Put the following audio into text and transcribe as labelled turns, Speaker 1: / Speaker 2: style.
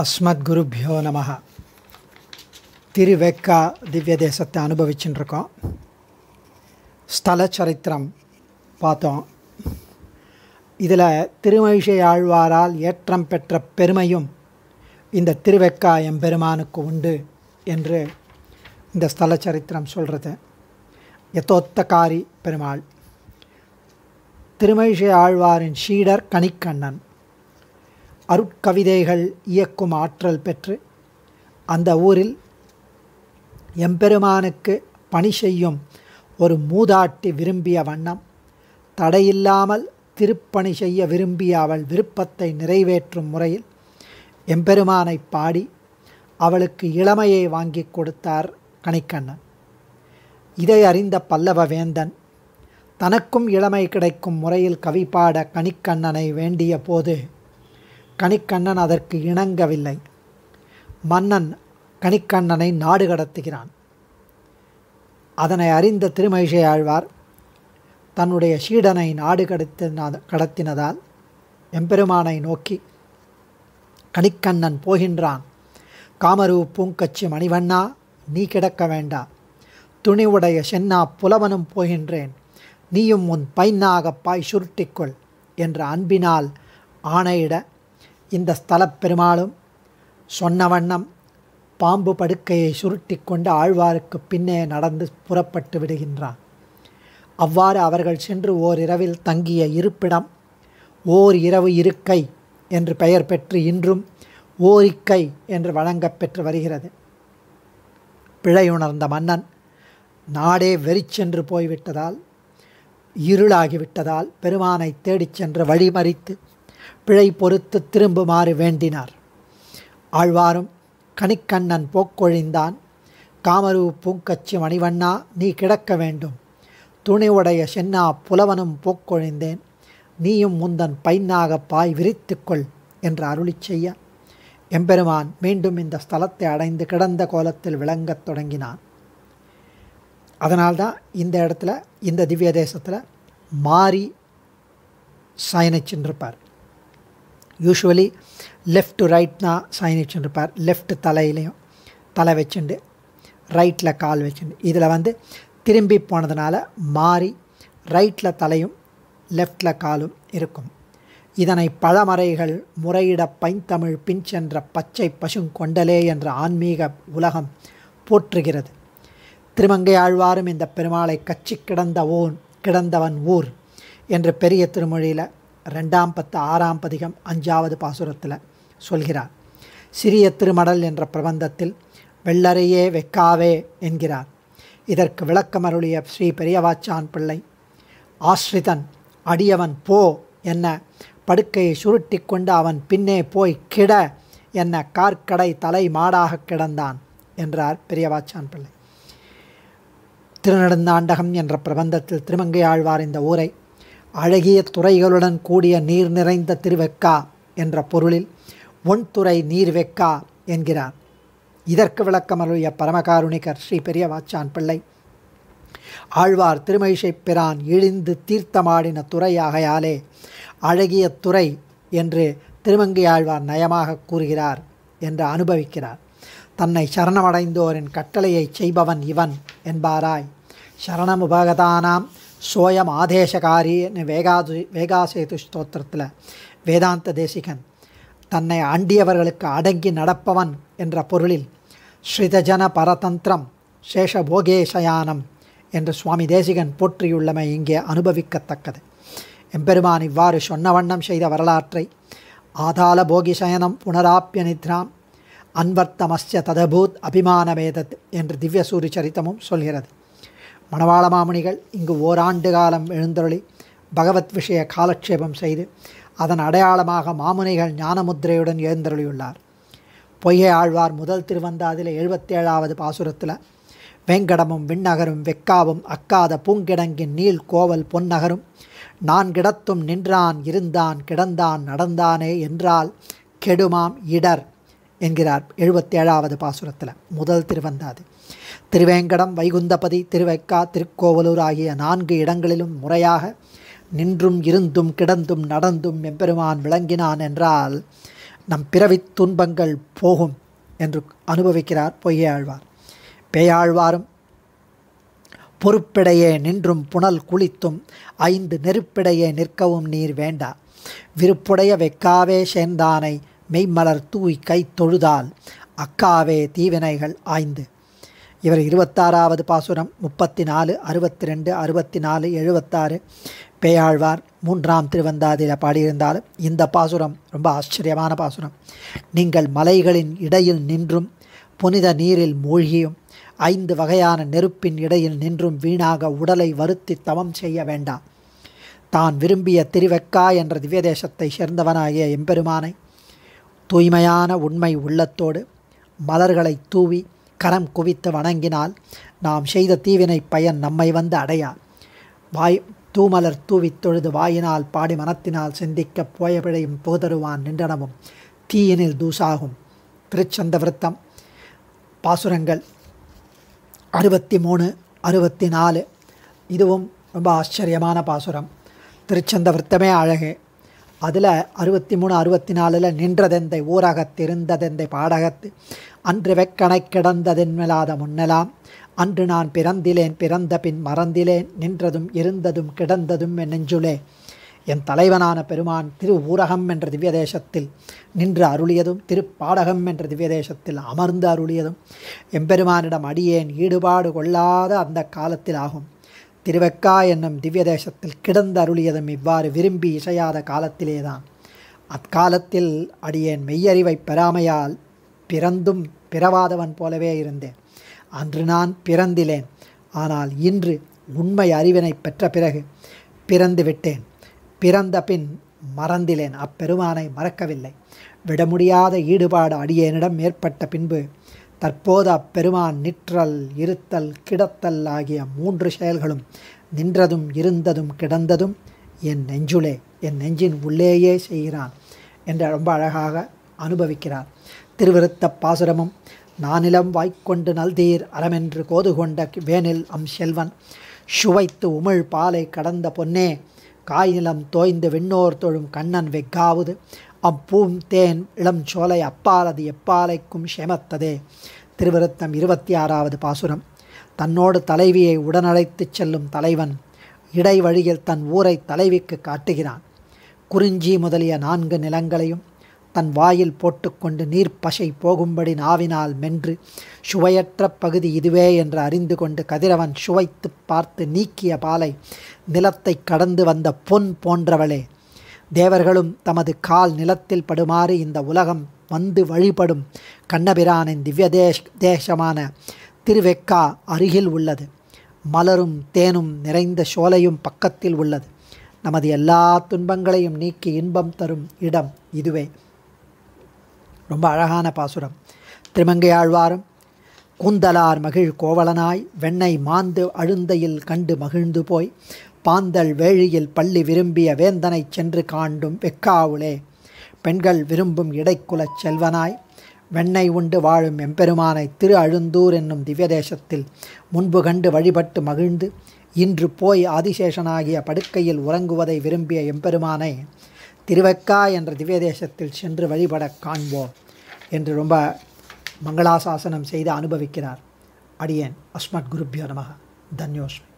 Speaker 1: அஸ்மத்குருபியோ நம திருவெக்கா திவ்ய தேசத்தை அனுபவிச்சுட்டுருக்கோம் ஸ்தல சரித்திரம் பார்த்தோம் இதில் திருமகிஷை ஆழ்வாரால் ஏற்றம் பெற்ற பெருமையும் இந்த திருவெக்கா எம்பெருமானுக்கு உண்டு என்று இந்த ஸ்தல சரித்திரம் சொல்கிறது யத்தோத்தகாரி பெருமாள் திருமகிஷை ஆழ்வாரின் ஷீடர் கணிக்கண்ணன் அருட்கவிதைகள் இயக்கும் ஆற்றல் பெற்று அந்த ஊரில் எம்பெருமானுக்கு பணி செய்யும் ஒரு மூதாட்டி விரும்பிய வண்ணம் தடையில்லாமல் திருப்பணி செய்ய விரும்பிய அவள் விருப்பத்தை நிறைவேற்றும் முறையில் எம்பெருமானை பாடி அவளுக்கு இளமையை வாங்கி கொடுத்தார் கணிக்கண்ணன் இதை அறிந்த பல்லவ வேந்தன் தனக்கும் இளமை கிடைக்கும் முறையில் கவி பாட கணிக்கண்ணனை வேண்டிய போது கணிக்கண்ணன் அதற்கு இணங்கவில்லை மன்னன் கணிக்கண்ணனை நாடு கடத்துகிறான் அதனை அறிந்த திருமகிஷை ஆழ்வார் தன்னுடைய சீடனை நாடு கடத்தின கடத்தினதால் எம்பெருமானை நோக்கி கணிக்கண்ணன் போகின்றான் காமரூ பூங்கச்சி மணிவண்ணா நீ கிடக்க வேண்டா துணிவுடைய சென்னா புலவனும் போகின்றேன் நீயும் உன் பைன்னாக பாய் சுருட்டிக்கொள் என்ற அன்பினால் ஆணையிட இந்த ஸ்தலப் பெருமாளும் சொன்ன வண்ணம் பாம்பு படுக்கையை சுருட்டி கொண்டு ஆழ்வாருக்கு பின்னே நடந்து புறப்பட்டு விடுகின்றான் அவ்வாறு அவர்கள் சென்று ஓரிரவில் தங்கிய இருப்பிடம் ஓர் இரவு இருக்கை என்று பெயர் பெற்று இன்றும் ஓரிக்கை என்று வழங்கப்பெற்று வருகிறது பிழையுணர்ந்த மன்னன் நாடே வெறிச்சென்று போய்விட்டதால் இருளாகிவிட்டதால் பெருமானை தேடிச் சென்று வழிமறித்து பிழை பொறுத்து திரும்புமாறு வேண்டினார் ஆழ்வாரும் கணிக்கண்ணன் போக்கொழிந்தான் காமரு பூங்கச்சி மணிவண்ணா நீ கிடக்க வேண்டும் துணிவுடைய உடைய சென்னா புலவனும் போக்கொழிந்தேன் நீயும் முந்தன் பைனாக பாய் விரித்துக்கொள் என்று அருளி செய்ய எம்பெருமான் மீண்டும் இந்த ஸ்தலத்தை அடைந்து கிடந்த கோலத்தில் விளங்கத் தொடங்கினான் அதனால்தான் இந்த இடத்துல இந்த திவ்ய தேசத்தில் மாறி சென்றிருப்பார் யூஸ்வலி லெஃப்ட் ரைட் தான் சைன் வச்சுருப்பார் லெஃப்ட் தலையிலையும் தலை வச்சுண்டு ரைட்டில் கால் வச்சுண்டு இதில் வந்து திரும்பி போனதுனால மாறி ரைட்டில் தலையும் லெஃப்டில் காலும் இருக்கும் இதனை பழமறைகள் முறையிட பைந்தமிழ் பின் சென்ற பச்சை கொண்டலே என்ற ஆன்மீக உலகம் போற்றுகிறது திருமங்கை ஆழ்வாரும் இந்த பெருமாளை கச்சி கிடந்த ஓன் கிடந்தவன் ஊர் என்று பெரிய திருமொழியில் ரெண்டாம் பத்து ஆறாம் பதிகம் அஞ்சாவது பாசுரத்தில் சொல்கிறார் சிறிய திருமடல் என்ற பிரபந்தத்தில் வெள்ளறையே வெக்காவே என்கிறார் இதற்கு விளக்கமருளிய ஸ்ரீ பெரியவாச்சான் பிள்ளை ஆஸ்ரிதன் அடியவன் போ என்ன படுக்கையை சுருட்டி கொண்டு அவன் பின்னே போய் கிட என்ன கார்க்கடை தலை மாடாக கிடந்தான் என்றார் பெரியவாச்சான் பிள்ளை திருநடந்தாண்டகம் என்ற பிரபந்தத்தில் திருமங்கை ஆழ்வார் இந்த ஊரை அழகிய துறைகளுடன் கூடிய நீர் நிறைந்த திருவெக்கா என்ற பொருளில் ஒன்துறை வெக்கா என்கிறார் இதற்கு விளக்கமருளிய பரமகாருணிகர் ஸ்ரீ பெரியவாச்சான் பிள்ளை ஆழ்வார் திருமகிஷை பிரான் இழிந்து தீர்த்தமாடின துறையாகையாலே அழகிய துறை என்று ஆழ்வார் நயமாக கூறுகிறார் என்று அனுபவிக்கிறார் தன்னை சரணமடைந்தோரின் கட்டளையை செய்பவன் இவன் என்பாராய் சரணமுபகதானாம் சோயம் ஆதேசகாரின்னு வேகாது வேகாசேது ஸ்தோத்திரத்தில் வேதாந்த தேசிகன் தன்னை ஆண்டியவர்களுக்கு அடங்கி நடப்பவன் என்ற பொருளில் ஸ்ரிதஜன பரதந்திரம் சேஷபோகேசயானம் என்று சுவாமி தேசிகன் போற்றியுள்ளமை இங்கே அனுபவிக்கத்தக்கது எம்பெருமான் இவ்வாறு சொன்ன வண்ணம் செய்த வரலாற்றை ஆதால போகிசயனம் புனராப்பிய நித்ராம் அன்வர்த்தமஸ்ய ததபூத் அபிமானமேதத் என்று திவ்யசூரி சரித்தமும் சொல்கிறது மணவாள மாமணிகள் இங்கு ஓராண்டு காலம் எழுந்தருளி பகவத் விஷய காலட்சேபம் செய்து அதன் அடையாளமாக மாமுனிகள் ஞானமுத்திரையுடன் எழுந்தருளியுள்ளார் பொய்யை ஆழ்வார் முதல் திருவந்தாதில் எழுபத்தேழாவது பாசுரத்தில் வெங்கடமும் விண்ணகரும் வெக்காவும் அக்காத பூங்கிடங்கின் நீல் கோவல் பொன்னகரும் நான் கிடத்தும் நின்றான் இருந்தான் கிடந்தான் நடந்தானே என்றால் கெடுமாம் இடர் என்கிறார் எழுபத்தேழாவது பாசுரத்தில் முதல் திருவந்தாதி திருவேங்கடம் வைகுந்தபதி திருவைக்கா திருக்கோவலூர் ஆகிய நான்கு இடங்களிலும் முறையாக நின்றும் இருந்தும் கிடந்தும் நடந்தும் எம்பெருமான் விளங்கினான் என்றால் நம் பிறவி துன்பங்கள் போகும் என்று அனுபவிக்கிறார் பொய்யாழ்வார் பேயாழ்வாரும் பொறுப்பிடையே நின்றும் புனல் குளித்தும் ஐந்து நெருப்பிடையே நிற்கவும் நீர் வேண்டா விருப்புடைய வெக்காவே சேந்தானை மெய்மலர் தூய் கை தொழுதால் அக்காவே தீவினைகள் ஆய்ந்து இவர் இருபத்தாறாவது பாசுரம் முப்பத்தி நாலு அறுபத்தி ரெண்டு அறுபத்தி நாலு எழுபத்தாறு பேயாழ்வார் மூன்றாம் திருவந்தாதியில் பாடியிருந்தாலும் இந்த பாசுரம் ரொம்ப ஆச்சரியமான பாசுரம் நீங்கள் மலைகளின் இடையில் நின்றும் புனித நீரில் மூழ்கியும் ஐந்து வகையான நெருப்பின் இடையில் நின்றும் வீணாக உடலை வருத்தி தவம் செய்ய வேண்டாம் தான் விரும்பிய திருவெக்கா என்ற திவ்யதேசத்தை சேர்ந்தவனாகிய எம்பெருமானை தூய்மையான உண்மை உள்ளத்தோடு மலர்களை தூவி கரம் குவித்து வணங்கினால் நாம் செய்த தீவினை பயன் நம்மை வந்து அடையா வாய் தூமலர் தூவி தொழுது வாயினால் பாடி மனத்தினால் சிந்திக்க போயபிழையும் போதருவான் நின்றனவும் தீயினில் தூசாகும் திருச்சந்த விருத்தம் பாசுரங்கள் அறுபத்தி மூணு அறுபத்தி நாலு இதுவும் ரொம்ப ஆச்சரியமான பாசுரம் திருச்சந்த விருத்தமே அழகு அதில் அறுபத்தி மூணு அறுபத்தி நாலில் நின்றதெந்தை ஊரகத்திருந்ததெந்தை பாடகத்து அன்று வெக்கணை கிடந்ததென் மேலாத முன்னலாம் அன்று நான் பிறந்திலேன் பிறந்த பின் மறந்திலேன் நின்றதும் இருந்ததும் கிடந்ததும் என் நெஞ்சுலே என் தலைவனான பெருமான் திரு ஊரகம் என்ற திவ்யதேசத்தில் நின்று அருளியதும் திருப்பாடகம் என்ற திவ்யதேசத்தில் அமர்ந்து அருளியதும் எம்பெருமானிடம் அடியேன் ஈடுபாடு கொள்ளாத அந்த காலத்தில் ஆகும் திருவெக்கா என்னும் திவ்யதேசத்தில் கிடந்து அருளியதும் இவ்வாறு விரும்பி இசையாத காலத்திலேதான் அக்காலத்தில் அடியேன் மெய்யறிவை பெறாமையால் பிறந்தும் பிறவாதவன் போலவே இருந்தேன் அன்று நான் பிறந்திலேன் ஆனால் இன்று உண்மை அறிவினை பெற்ற பிறகு பிறந்து விட்டேன் பிறந்த பின் மறந்திலேன் அப்பெருமானை மறக்கவில்லை விட முடியாத ஈடுபாடு அடியேனிடம் ஏற்பட்ட பின்பு தற்போது அப்பெருமான் நிற்றல் இருத்தல் கிடத்தல் ஆகிய மூன்று செயல்களும் நின்றதும் இருந்ததும் கிடந்ததும் என் நெஞ்சுளே என் நெஞ்சின் உள்ளேயே செய்கிறான் என்று ரொம்ப அழகாக அனுபவிக்கிறார் திருவிருத்த பாசுரமும் நானிலம் வாய்க்கொண்டு நல்தீர் அறமென்று கோது கொண்ட வேனில் அம் செல்வன் சுவைத்து உமிழ் பாலை கடந்த பொன்னே காய் நிலம் தோய்ந்து விண்ணோர் தொழும் கண்ணன் வெக்காவது அப்பூம் தேன் இளம் சோலை அப்பாலது எப்பாலைக்கும் ஷேமத்ததே திருவிருத்தம் இருபத்தி ஆறாவது பாசுரம் தன்னோடு தலைவியை உடனழைத்துச் செல்லும் தலைவன் இடைவழியில் தன் ஊரை தலைவிக்கு காட்டுகிறான் குறிஞ்சி முதலிய நான்கு நிலங்களையும் தன் வாயில் போட்டுக்கொண்டு நீர் பசை போகும்படி நாவினால் மென்று சுவையற்ற பகுதி இதுவே என்று அறிந்து கொண்டு கதிரவன் சுவைத்து பார்த்து நீக்கிய பாலை நிலத்தை கடந்து வந்த பொன் போன்றவளே தேவர்களும் தமது கால் நிலத்தில் படுமாறு இந்த உலகம் வந்து வழிபடும் கண்ணபிரானின் திவ்ய தேஷ் தேசமான திருவெக்கா அருகில் உள்ளது மலரும் தேனும் நிறைந்த சோலையும் பக்கத்தில் உள்ளது நமது எல்லா துன்பங்களையும் நீக்கி இன்பம் தரும் இடம் இதுவே ரொம்ப அழகான பாசுரம் ஆழ்வாரம் கூந்தலார் மகிழ் கோவலனாய் வெண்ணை மாந்து அழுந்தையில் கண்டு மகிழ்ந்து போய் பாந்தல் வேழியில் பள்ளி விரும்பிய வேந்தனைச் சென்று காண்டும் வெக்காவுளே பெண்கள் விரும்பும் இடைக்குலச் செல்வனாய் வெண்ணை உண்டு வாழும் எம்பெருமானை திரு அழுந்தூர் என்னும் திவ்யதேசத்தில் முன்பு கண்டு வழிபட்டு மகிழ்ந்து இன்று போய் ஆதிசேஷனாகிய படுக்கையில் உறங்குவதை விரும்பிய எம்பெருமானை திருவெக்கா என்ற திவ்யதேசத்தில் சென்று வழிபடக் காண்போம் என்று ரொம்ப மங்களாசாசனம் செய்து அனுபவிக்கிறார் அடியேன் அஸ்மத் குருப்பியோ நமக தன்யோஸ்மி